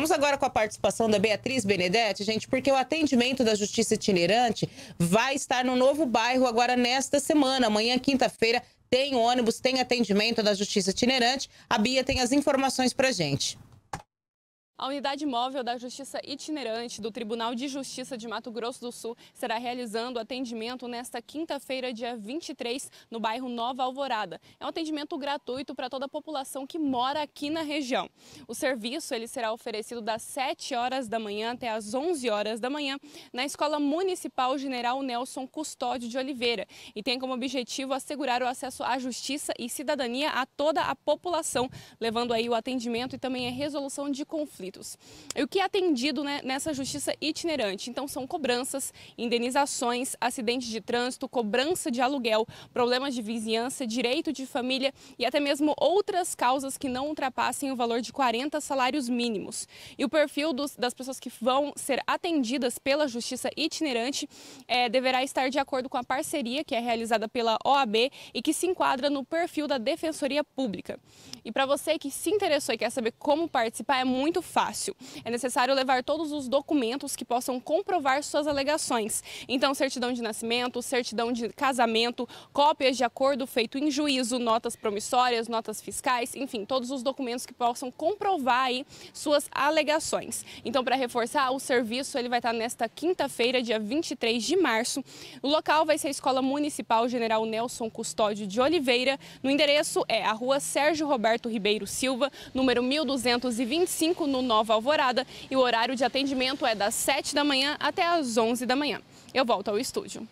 Vamos agora com a participação da Beatriz Benedetti, gente, porque o atendimento da Justiça Itinerante vai estar no novo bairro agora nesta semana. Amanhã, quinta-feira, tem ônibus, tem atendimento da Justiça Itinerante. A Bia tem as informações para gente. A unidade móvel da Justiça Itinerante do Tribunal de Justiça de Mato Grosso do Sul será realizando atendimento nesta quinta-feira, dia 23, no bairro Nova Alvorada. É um atendimento gratuito para toda a população que mora aqui na região. O serviço ele será oferecido das 7 horas da manhã até as 11 horas da manhã na Escola Municipal General Nelson Custódio de Oliveira e tem como objetivo assegurar o acesso à justiça e cidadania a toda a população, levando aí o atendimento e também a resolução de conflitos direitos. E o que é atendido né, nessa justiça itinerante? Então, são cobranças, indenizações, acidentes de trânsito, cobrança de aluguel, problemas de vizinhança, direito de família e até mesmo outras causas que não ultrapassem o valor de 40 salários mínimos. E o perfil dos, das pessoas que vão ser atendidas pela justiça itinerante é, deverá estar de acordo com a parceria que é realizada pela OAB e que se enquadra no perfil da Defensoria Pública. E para você que se interessou e quer saber como participar, é muito fácil fácil. É necessário levar todos os documentos que possam comprovar suas alegações. Então, certidão de nascimento, certidão de casamento, cópias de acordo feito em juízo, notas promissórias, notas fiscais, enfim, todos os documentos que possam comprovar aí suas alegações. Então, para reforçar, o serviço ele vai estar tá nesta quinta-feira, dia 23 de março. O local vai ser a Escola Municipal General Nelson Custódio de Oliveira. No endereço é a Rua Sérgio Roberto Ribeiro Silva, número 1225, no Nova Alvorada e o horário de atendimento é das 7 da manhã até as 11 da manhã. Eu volto ao estúdio.